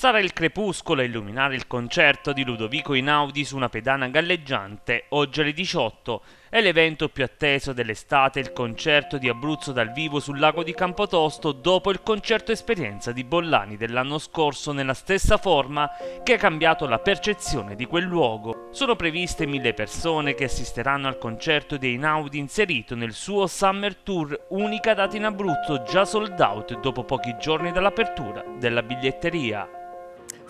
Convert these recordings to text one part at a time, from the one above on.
Sarà il crepuscolo a illuminare il concerto di Ludovico Inaudi su una pedana galleggiante oggi alle 18. È l'evento più atteso dell'estate, il concerto di Abruzzo dal vivo sul lago di Campotosto dopo il concerto esperienza di Bollani dell'anno scorso nella stessa forma che ha cambiato la percezione di quel luogo. Sono previste mille persone che assisteranno al concerto di Inaudi inserito nel suo Summer Tour, unica data in Abruzzo già sold out dopo pochi giorni dall'apertura della biglietteria.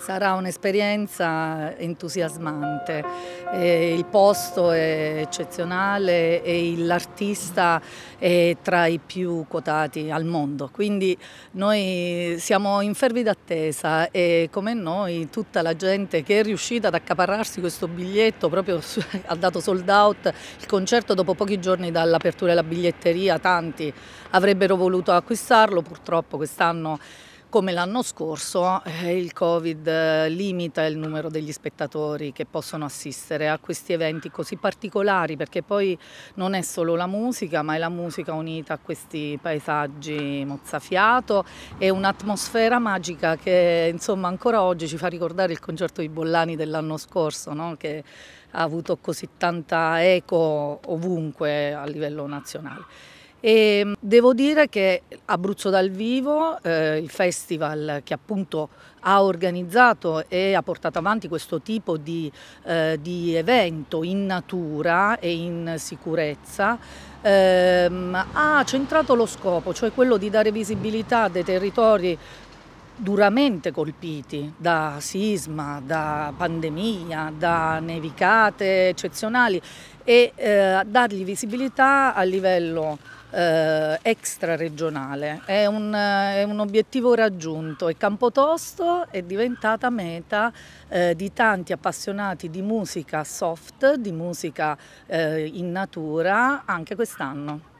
Sarà un'esperienza entusiasmante, eh, il posto è eccezionale e l'artista è tra i più quotati al mondo, quindi noi siamo in fervida attesa e come noi tutta la gente che è riuscita ad accaparrarsi questo biglietto proprio ha dato sold out il concerto dopo pochi giorni dall'apertura della biglietteria, tanti avrebbero voluto acquistarlo, purtroppo quest'anno come l'anno scorso eh, il Covid eh, limita il numero degli spettatori che possono assistere a questi eventi così particolari perché poi non è solo la musica ma è la musica unita a questi paesaggi mozzafiato e un'atmosfera magica che insomma ancora oggi ci fa ricordare il concerto di Bollani dell'anno scorso no? che ha avuto così tanta eco ovunque a livello nazionale. E ehm, devo dire che Abruzzo dal vivo, eh, il festival che appunto ha organizzato e ha portato avanti questo tipo di, eh, di evento in natura e in sicurezza, ehm, ha centrato lo scopo, cioè quello di dare visibilità a dei territori duramente colpiti da sisma, da pandemia, da nevicate eccezionali e eh, dargli visibilità a livello eh, extraregionale. È un, è un, obiettivo raggiunto e Campotosto è diventata meta eh, di tanti appassionati di musica soft, di musica eh, in natura anche quest'anno.